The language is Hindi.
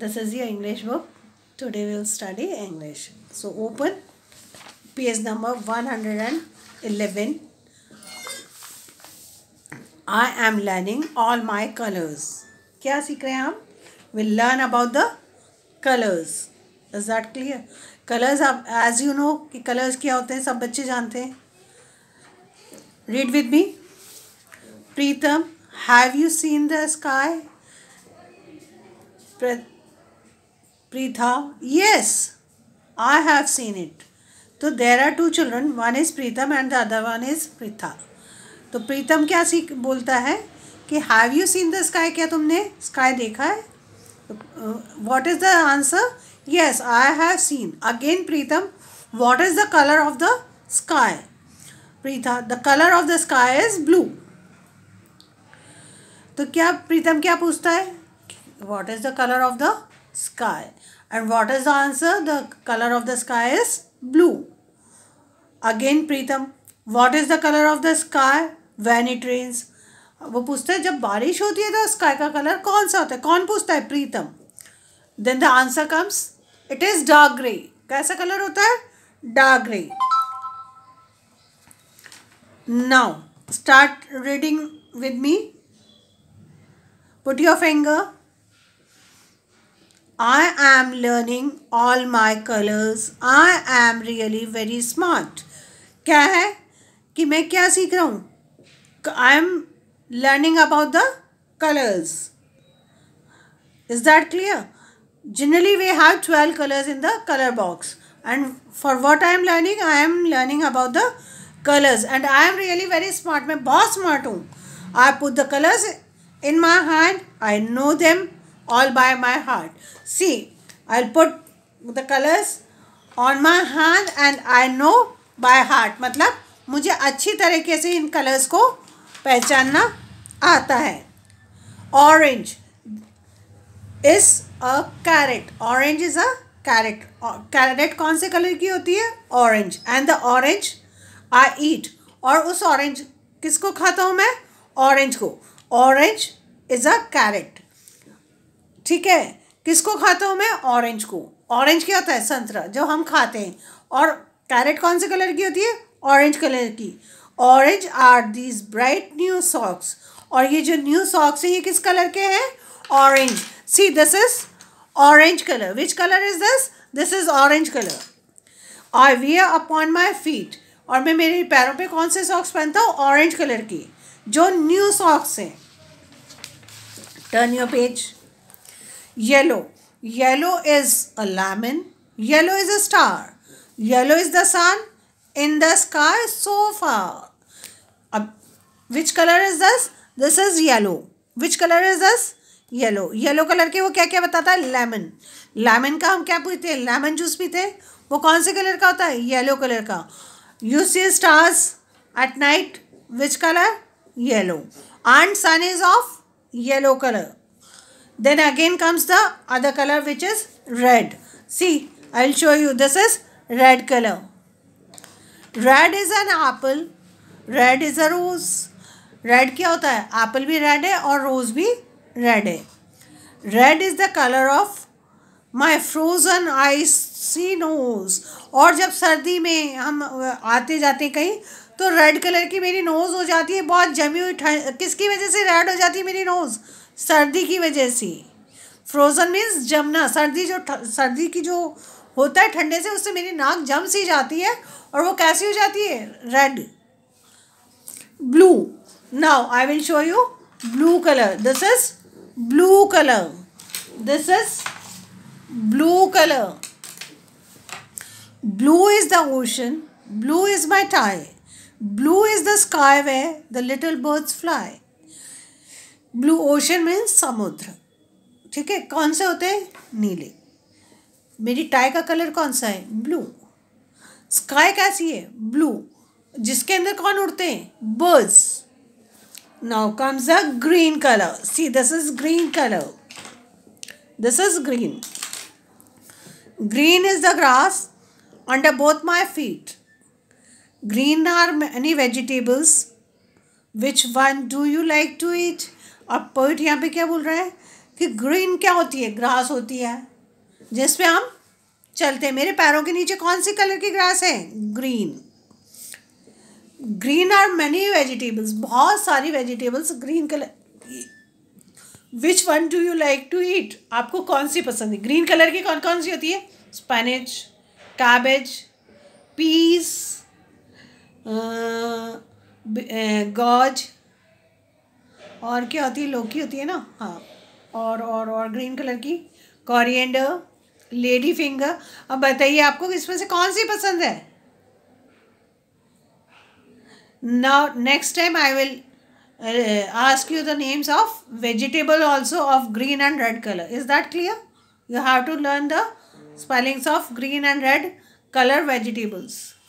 this is your English book. Today we will study English. So open page number 111. I am learning all my colors. क्या सीख रहे हैं हम will learn about the colours is that clear colours आप एज यू नो कि कलर्स क्या होते हैं सब बच्चे जानते हैं read with me Pritam have you seen the sky Preetha yes I have seen it तो there are two children one is Pritam and the other one is Preetha तो प्रीतम क्या सीख बोलता है कि have you seen the sky क्या तुमने स्काई देखा है what is the answer yes I have seen again Pritam what is the colour of the sky Preetha the colour of the sky is blue तो क्या प्रीतम क्या पूछता है what is the colour of the sky. And what is the answer? The color of the sky is blue. Again Pritam, what is the color of the sky when it rains? वो पूछता है जब बारिश होती है तो स्काई का कलर कौन सा होता है कौन पूछता है Pritam then the answer comes it is dark grey कैसा कलर होता है dark grey now start reading with me put your finger I am learning all my colors. I am really very smart. क्या है कि मैं क्या सीख रहा हूँ? I am learning about the colors. Is that clear? generally we have 12 colors in the color box and for what i am learning i am learning about the colors and i am really very smart मैं बहुत smart हूँ. I i put the colors in my hand i know them all by my heart. See, I'll put the colors on my hand and I know by heart. मतलब मुझे अच्छी तरीके से इन कलर्स को पहचानना आता है orange is a carrot orange is a carrot carrot कौन से कलर की होती है orange and the orange I eat और उस ऑरेंज किसको खाता हूँ मैं ऑरेंज को ऑरेंज इज अ कैरेट ठीक है किसको खाता हूँ मैं ऑरेंज को ऑरेंज क्या होता है संतरा जो हम खाते हैं और कैरेट कौन से कलर की होती है ऑरेंज कलर की orange are these bright new socks और ये जो न्यू सॉक्स है ये किस कलर के हैं orange see this is orange colour which colour is this this is orange colour I wear upon my feet और मैं मेरे पैरों पे कौन से सॉक्स पहनता हूँ ऑरेंज कलर की जो न्यू सॉक्स हैं turn your page yellow yellow is a lemon yellow is a star yellow is the sun in the sky सोफा अब which colour is this this is yellow which colour is this yellow yellow colour के वो क्या क्या बताता है लेमन लेमन का हम क्या पूछते हैं लेमन जूस पीते हैं वो कौन से कलर का होता है येलो कलर का you see stars at night which colour yellow and sun is of yellow colour Then again comes the other color which is red. See, i'll show you. This is red color. Red is an apple. Red is a rose. red kya hota hai apple bhi red hai aur rose bhi red hai red is the color of my frozen icy nose aur jab sardi mein hum aate आते जाते तो रेड कलर की मेरी नोज़ हो जाती है बहुत जमी हुई ठंड किसकी वजह से रेड हो जाती है मेरी नोज़ सर्दी की वजह से फ्रोज़न मीन्स जमना सर्दी जो सर्दी की जो होता है ठंडे से उससे मेरी नाक जम सी जाती है और वो कैसी हो जाती है red blue now I will show you blue colour this is blue colour this is blue colour blue is the ocean blue is my tie blue is the sky way the little birds fly blue ocean में समुद्र ठीक है कौन से होते हैं नीले मेरी टाई का कलर कौन सा है ब्लू स्काई कैसी है ब्लू जिसके अंदर कौन उड़ते हैं birds now comes a green colour see this is green colour this is green green is the grass under both my feet green are many vegetables which one do you like to eat और पोइट यहाँ पे क्या बोल रहा है कि ग्रीन क्या होती है ग्रास होती है जिस पे हम चलते हैं मेरे पैरों के नीचे कौन सी कलर की ग्रास है green green are many vegetables बहुत सारी vegetables green colour which one do you like to eat आपको कौन सी पसंद है ग्रीन कलर की कौन कौन सी होती है स्पेनिज कैबेज पीस गॉज और क्या होती है लोकी होती है ना हाँ और और और ग्रीन कलर की कॉरियडर लेडी फिंगर अब बताइए आपको इसमें से कौन सी पसंद है now next time I will ask you the names of vegetable also of green and red colour is that clear you have to learn the spellings of green and red colour vegetables